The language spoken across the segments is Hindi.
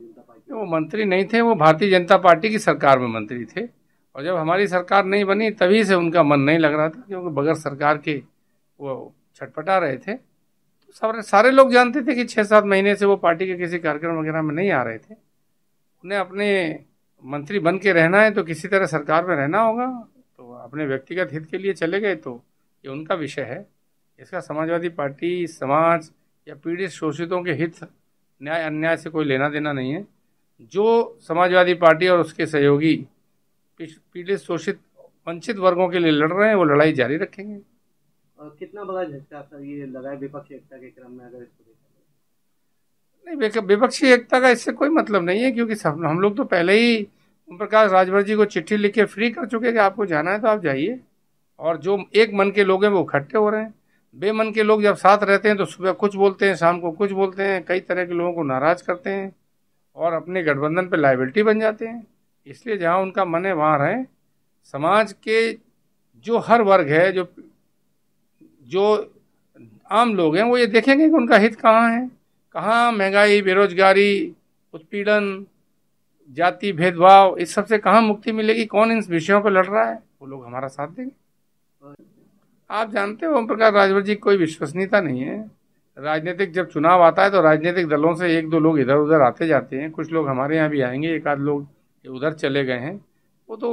वो मंत्री नहीं थे वो भारतीय जनता पार्टी की सरकार में मंत्री थे और जब हमारी सरकार नहीं बनी तभी से उनका मन नहीं लग रहा था क्योंकि बगैर सरकार के वो छटपटा रहे थे तो सारे सारे लोग जानते थे कि छः सात महीने से वो पार्टी के किसी कार्यक्रम वगैरह में नहीं आ रहे थे उन्हें अपने मंत्री बन के रहना है तो किसी तरह सरकार में रहना होगा तो अपने व्यक्तिगत हित के लिए चले गए तो ये उनका विषय है इसका समाजवादी पार्टी समाज या पीड़ित शोषितों के हित न्याय अन्याय से कोई लेना देना नहीं है जो समाजवादी पार्टी और उसके सहयोगी पीड़ित शोषित वंचित वर्गों के लिए लड़ रहे हैं वो लड़ाई जारी रखेंगे और कितना बड़ा झटका ये लगा विपक्षी एकता के क्रम में अगर इसको नहीं विपक्षी एकता का इससे कोई मतलब नहीं है क्योंकि सब हम लोग तो पहले ही ओम प्रकाश राजभर जी को चिट्ठी लिख के फ्री कर चुके हैं कि आपको जाना है तो आप जाइए और जो एक मन के लोग हैं वो इकट्ठे हो रहे हैं बेमन के लोग जब साथ रहते हैं तो सुबह कुछ बोलते हैं शाम को कुछ बोलते हैं कई तरह के लोगों को नाराज करते हैं और अपने गठबंधन पर लाइबिलिटी बन जाते हैं इसलिए जहाँ उनका मन है वहाँ रहें समाज के जो हर वर्ग है जो जो आम लोग हैं वो ये देखेंगे कि उनका हित कहाँ है कहाँ महंगाई बेरोजगारी उत्पीड़न जाति भेदभाव इस सबसे कहाँ मुक्ति मिलेगी कौन इन विषयों पर लड़ रहा है वो लोग हमारा साथ देंगे आप जानते हो ओम प्रकाश राजभर जी कोई विश्वसनीयता नहीं है राजनीतिक जब चुनाव आता है तो राजनीतिक दलों से एक दो लोग इधर उधर आते जाते हैं कुछ लोग हमारे यहाँ भी आएंगे एक आध लोग उधर चले गए हैं वो तो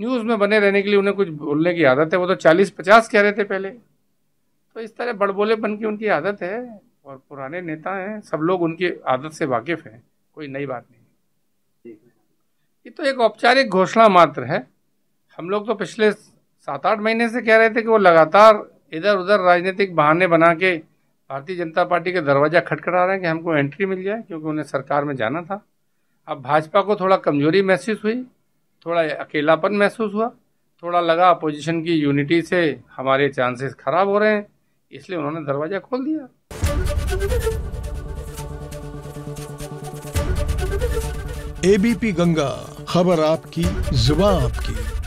न्यूज़ में बने रहने के लिए उन्हें कुछ बोलने की आदत है वो तो चालीस पचास कह रहे थे पहले तो इस तरह बड़बोलेपन की उनकी आदत है और पुराने नेता हैं सब लोग उनकी आदत से वाकिफ हैं कोई नई बात नहीं ये तो एक औपचारिक घोषणा मात्र है हम लोग तो पिछले सात आठ महीने से कह रहे थे कि वो लगातार इधर उधर राजनीतिक बहाने बना के भारतीय जनता पार्टी के दरवाजा खटखटा रहे हैं कि हमको एंट्री मिल जाए क्योंकि उन्हें सरकार में जाना था अब भाजपा को थोड़ा कमजोरी महसूस हुई थोड़ा अकेलापन महसूस हुआ थोड़ा लगा अपोजिशन की यूनिटी से हमारे चांसेस खराब हो रहे हैं इसलिए उन्होंने दरवाजा खोल दिया एबीपी गंगा खबर आपकी जुबा आपकी